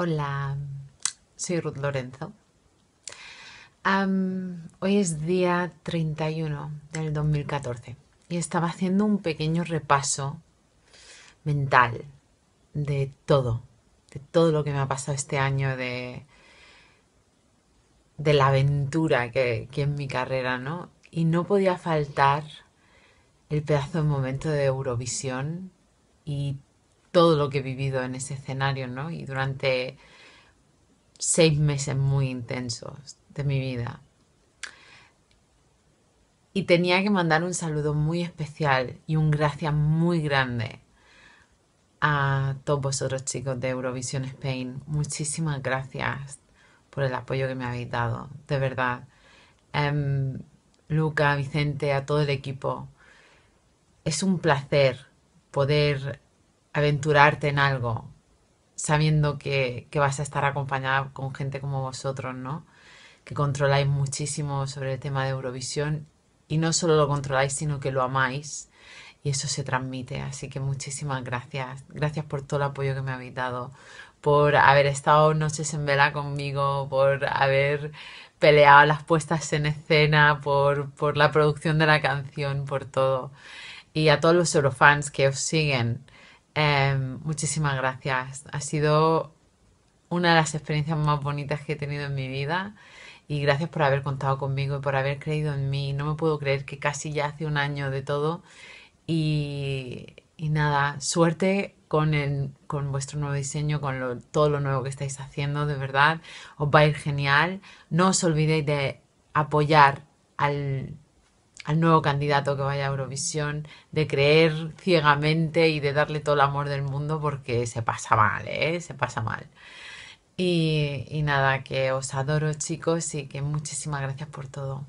Hola, soy Ruth Lorenzo. hoy es día 31 del 2014 y estaba haciendo un pequeño repaso mental de todo, de todo lo que me ha pasado este año, de de la aventura que, que, en mi carrera, ¿no? Y no podía faltar el pedazo de momento de Eurovisión y todo lo que he vivido en ese escenario, ¿no? Y durante seis meses muy intensos de mi vida. Y tenía que mandar un saludo muy especial y un gracias muy grande a todos vosotros chicos de Eurovisión Spain. Muchísimas gracias por el apoyo que me habéis dado, de verdad. Em, Luca, Vicente, a todo el equipo. Es un placer poder aventurarte en algo sabiendo que, vas a estar acompañada con gente como vosotros, ¿no? Que controláis muchísimo sobre el tema de Eurovisión y no solo lo controláis, sino que lo amáis y eso se transmite. Así que muchísimas gracias. Gracias por todo el apoyo que me habéis dado, por haber estado noches en vela conmigo, por haber peleado las puestas en escena, por, por la producción de la canción, por todo. Y a todos los Eurofans que os siguen, em, muchísimas gracias. Ha sido una de las experiencias más bonitas que he tenido en mi vida y gracias por haber contado conmigo y por haber creído en mí. No me puedo creer que casi ya hace un año de todo y, nada, suerte con, vuestro nuevo diseño, con todo lo nuevo que estáis haciendo, de verdad, os va a ir genial. No os olvidéis de apoyar al, nuevo candidato que vaya a Eurovisión, de creer ciegamente y de darle todo el amor del mundo porque se pasa mal, ¿eh? Se pasa mal. Y, nada, que os adoro chicos y que muchísimas gracias por todo.